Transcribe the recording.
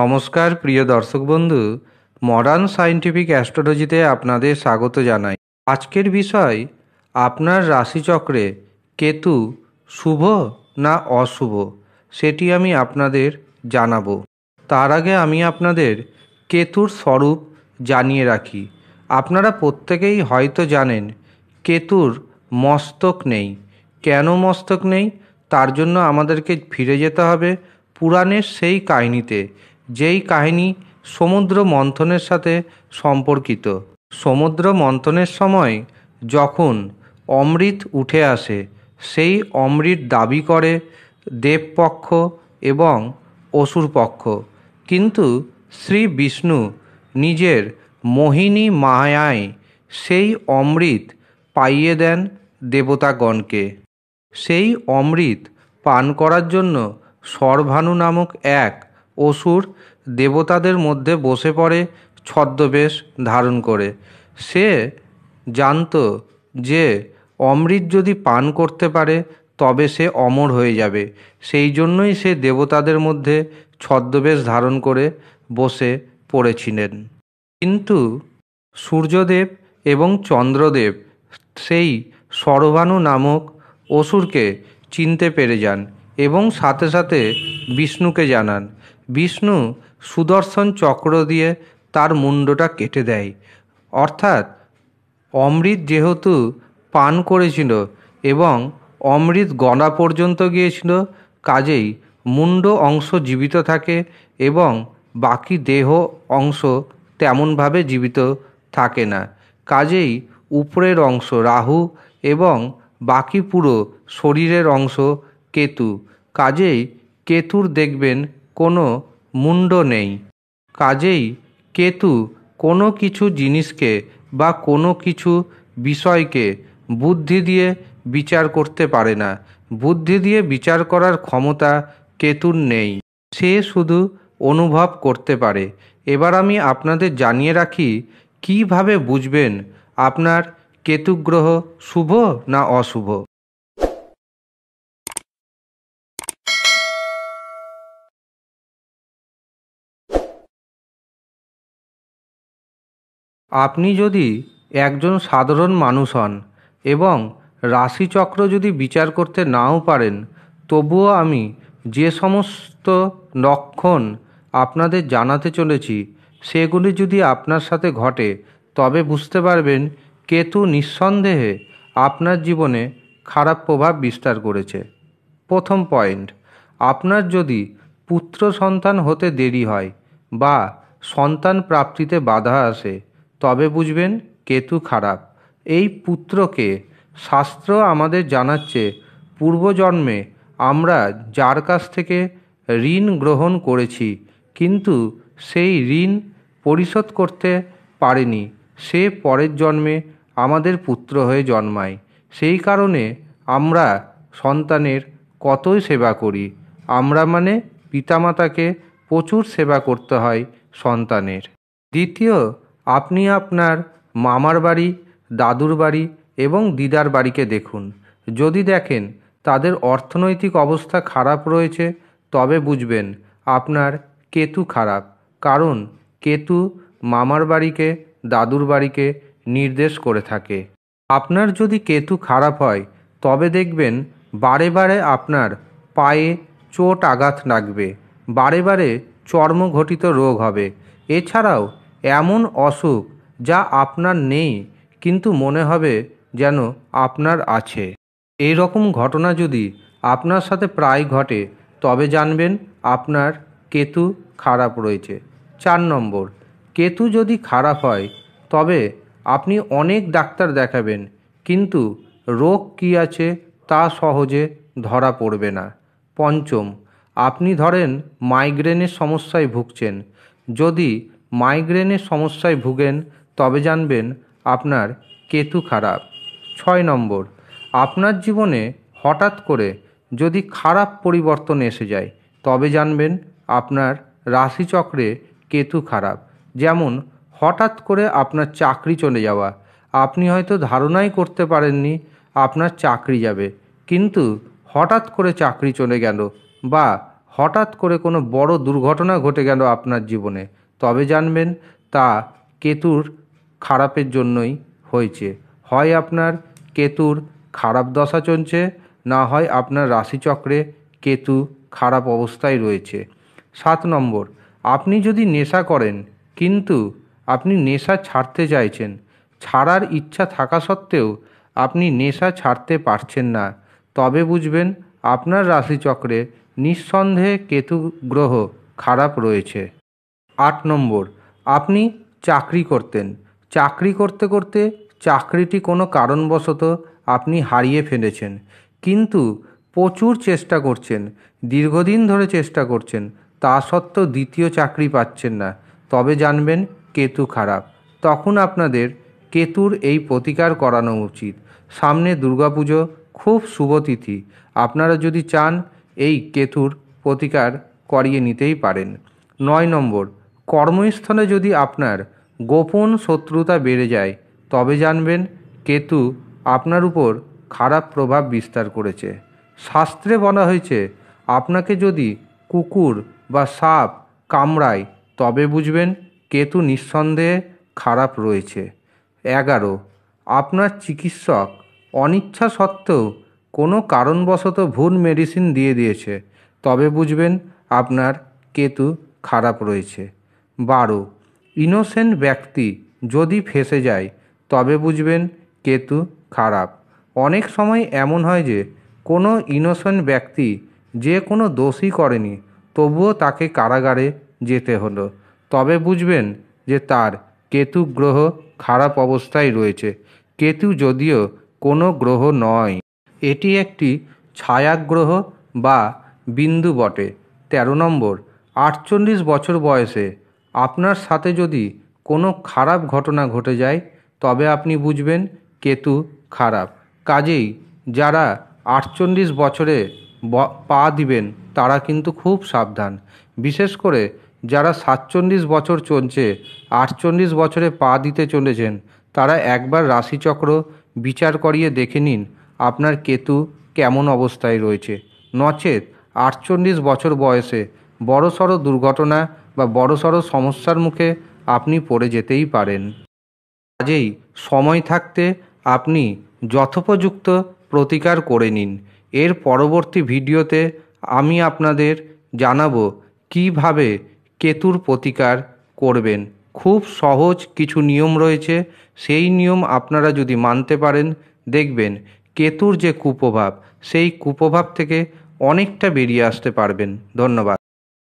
নমস্কার প্রিয় দর্শক বন্ধু মডার্ন সায়েন্টিফিক অ্যাস্ট্রোলজিতে আপনাদের স্বাগত জানাই আজকের বিষয় আপনার রাশিচক্রে কেতু শুভ না অশুভ সেটি আমি আপনাদের জানাবো তার আগে আমি আপনাদের কেতুর স্বরূপ জানিয়ে রাখি আপনারা প্রত্যেকেই হয়তো জানেন কেতুর মস্তক নেই কেন মস্তক নেই তার জন্য আমাদেরকে ফিরে যেতে হবে পুরাণের সেই কাহিনীতে যেই কাহিনী সমুদ্র মন্থনের সাথে সম্পর্কিত সমুদ্র মন্থনের সময় যখন অমৃত উঠে আসে সেই অমৃত দাবি করে দেবপক্ষ এবং অসুরপক্ষ কিন্তু শ্রী বিষ্ণু নিজের মোহিনী মায়ায় সেই অমৃত পাইয়ে দেন দেবতাগণকে সেই অমৃত পান করার জন্য সর্বাণু নামক এক অসুর দেবতাদের মধ্যে বসে পড়ে ছদ্মবেশ ধারণ করে সে জানত যে অমৃত যদি পান করতে পারে তবে সে অমর হয়ে যাবে সেই জন্যই সে দেবতাদের মধ্যে ছদ্মবেশ ধারণ করে বসে পড়েছিলেন কিন্তু সূর্যদেব এবং চন্দ্রদেব সেই সরবাণু নামক অসুরকে চিনতে পেরে যান এবং সাথে সাথে বিষ্ণুকে জানান বিষ্ণু সুদর্শন চক্র দিয়ে তার মুন্ডটা কেটে দেয় অর্থাৎ অমৃত যেহেতু পান করেছিল এবং অমৃত গণা পর্যন্ত গিয়েছিল কাজেই মুন্ড অংশ জীবিত থাকে এবং বাকি দেহ অংশ তেমনভাবে জীবিত থাকে না কাজেই উপরের অংশ রাহু এবং বাকি পুরো শরীরের অংশ কেতু কাজেই কেতুর দেখবেন কোনো মুণ্ড নেই কাজেই কেতু কোনো কিছু জিনিসকে বা কোনো কিছু বিষয়কে বুদ্ধি দিয়ে বিচার করতে পারে না বুদ্ধি দিয়ে বিচার করার ক্ষমতা কেতুর নেই সে শুধু অনুভব করতে পারে এবার আমি আপনাদের জানিয়ে রাখি কিভাবে বুঝবেন আপনার কেতুগ্রহ শুভ না অশুভ আপনি যদি একজন সাধারণ মানুষ হন এবং রাশিচক্র যদি বিচার করতে নাও পারেন তবুও আমি যে সমস্ত লক্ষণ আপনাদের জানাতে চলেছি সেগুলি যদি আপনার সাথে ঘটে তবে বুঝতে পারবেন কেতু নিঃসন্দেহে আপনার জীবনে খারাপ প্রভাব বিস্তার করেছে প্রথম পয়েন্ট আপনার যদি পুত্র সন্তান হতে দেরি হয় বা সন্তান প্রাপ্তিতে বাধা আসে তবে বুঝবেন কেতু খারাপ এই পুত্রকে শাস্ত্র আমাদের জানাচ্ছে পূর্বজন্মে আমরা যার কাছ থেকে ঋণ গ্রহণ করেছি কিন্তু সেই ঋণ পরিশোধ করতে পারেনি সে পরের জন্মে আমাদের পুত্র হয়ে জন্মায় সেই কারণে আমরা সন্তানের কতই সেবা করি আমরা মানে পিতামাতাকে প্রচুর সেবা করতে হয় সন্তানের দ্বিতীয় আপনি আপনার মামার বাড়ি দাদুর বাড়ি এবং দিদার বাড়িকে দেখুন যদি দেখেন তাদের অর্থনৈতিক অবস্থা খারাপ রয়েছে তবে বুঝবেন আপনার কেতু খারাপ কারণ কেতু মামার বাড়িকে দাদুর বাড়িকে নির্দেশ করে থাকে আপনার যদি কেতু খারাপ হয় তবে দেখবেন বারে বারে আপনার পায়ে চোট আঘাত লাগবে বারে বারে চর্মঘটিত রোগ হবে এছাড়াও এমন অসুখ যা আপনার নেই কিন্তু মনে হবে যেন আপনার আছে এই রকম ঘটনা যদি আপনার সাথে প্রায় ঘটে তবে জানবেন আপনার কেতু খারাপ রয়েছে চার নম্বর কেতু যদি খারাপ হয় তবে আপনি অনেক ডাক্তার দেখাবেন কিন্তু রোগ কি আছে তা সহজে ধরা পড়বে না পঞ্চম আপনি ধরেন মাইগ্রেনের সমস্যায় ভুগছেন যদি মাইগ্রেনের সমস্যায় ভুগেন তবে জানবেন আপনার কেতু খারাপ ছয় নম্বর আপনার জীবনে হঠাৎ করে যদি খারাপ পরিবর্তন এসে যায় তবে জানবেন আপনার রাশিচক্রে কেতু খারাপ যেমন হঠাৎ করে আপনার চাকরি চলে যাওয়া আপনি হয়তো ধারণাই করতে পারেননি আপনার চাকরি যাবে কিন্তু হঠাৎ করে চাকরি চলে গেল বা হঠাৎ করে কোনো বড় দুর্ঘটনা ঘটে গেল আপনার জীবনে তবে জানবেন তা কেতুর খারাপের জন্যই হয়েছে হয় আপনার কেতুর খারাপ দশা চলছে না হয় আপনার রাশিচক্রে কেতু খারাপ অবস্থায় রয়েছে সাত নম্বর আপনি যদি নেশা করেন কিন্তু আপনি নেশা ছাড়তে চাইছেন ছাড়ার ইচ্ছা থাকা সত্ত্বেও আপনি নেশা ছাড়তে পারছেন না তবে বুঝবেন আপনার রাশিচক্রে নিঃসন্দেহে কেতু গ্রহ খারাপ রয়েছে আট নম্বর আপনি চাকরি করতেন চাকরি করতে করতে চাকরিটি কোনো কারণবশত আপনি হারিয়ে ফেলেছেন কিন্তু প্রচুর চেষ্টা করছেন দীর্ঘদিন ধরে চেষ্টা করছেন তা সত্ত্বেও দ্বিতীয় চাকরি পাচ্ছেন না তবে জানবেন কেতু খারাপ তখন আপনাদের কেতুর এই প্রতিকার করানো উচিত সামনে দুর্গাপুজো খুব শুভ তিথি আপনারা যদি চান এই কেতুর প্রতিকার করিয়ে নিতেই পারেন নয় নম্বর কর্মস্থলে যদি আপনার গোপন শত্রুতা বেড়ে যায় তবে জানবেন কেতু আপনার উপর খারাপ প্রভাব বিস্তার করেছে শাস্ত্রে বলা হয়েছে আপনাকে যদি কুকুর বা সাপ কামড়ায় তবে বুঝবেন কেতু নিঃসন্দেহে খারাপ রয়েছে এগারো আপনার চিকিৎসক অনিচ্ছা সত্ত্বেও কোনো কারণবশত ভুল মেডিসিন দিয়ে দিয়েছে তবে বুঝবেন আপনার কেতু খারাপ রয়েছে বারো ইনোসেন্ট ব্যক্তি যদি ফেসে যায় তবে বুঝবেন কেতু খারাপ অনেক সময় এমন হয় যে কোনো ইনোসেন্ট ব্যক্তি যে কোনো দোষই করেনি তবুও তাকে কারাগারে যেতে হলো তবে বুঝবেন যে তার কেতু গ্রহ খারাপ অবস্থায় রয়েছে কেতু যদিও কোনো গ্রহ নয় এটি একটি ছায়াগ্রহ বা বিন্দু বটে তেরো নম্বর আটচল্লিশ বছর বয়সে আপনার সাথে যদি কোনো খারাপ ঘটনা ঘটে যায় তবে আপনি বুঝবেন কেতু খারাপ কাজেই যারা আটচল্লিশ বছরে পা দিবেন তারা কিন্তু খুব সাবধান বিশেষ করে যারা সাতচল্লিশ বছর চলছে আটচল্লিশ বছরে পা দিতে চলেছেন তারা একবার রাশিচক্র বিচার করিয়ে দেখে নিন আপনার কেতু কেমন অবস্থায় রয়েছে নচেত আটচল্লিশ বছর বয়সে বড়সড় দুর্ঘটনা বা সড় সমস্যার মুখে আপনি পড়ে যেতেই পারেন কাজেই সময় থাকতে আপনি যথোপযুক্ত প্রতিকার করে নিন এর পরবর্তী ভিডিওতে আমি আপনাদের জানাবো কিভাবে কেতুর প্রতিকার করবেন খুব সহজ কিছু নিয়ম রয়েছে সেই নিয়ম আপনারা যদি মানতে পারেন দেখবেন কেতুর যে কুপ্রভাব সেই কুপ্রভাব থেকে অনেকটা বেরিয়ে আসতে পারবেন ধন্যবাদ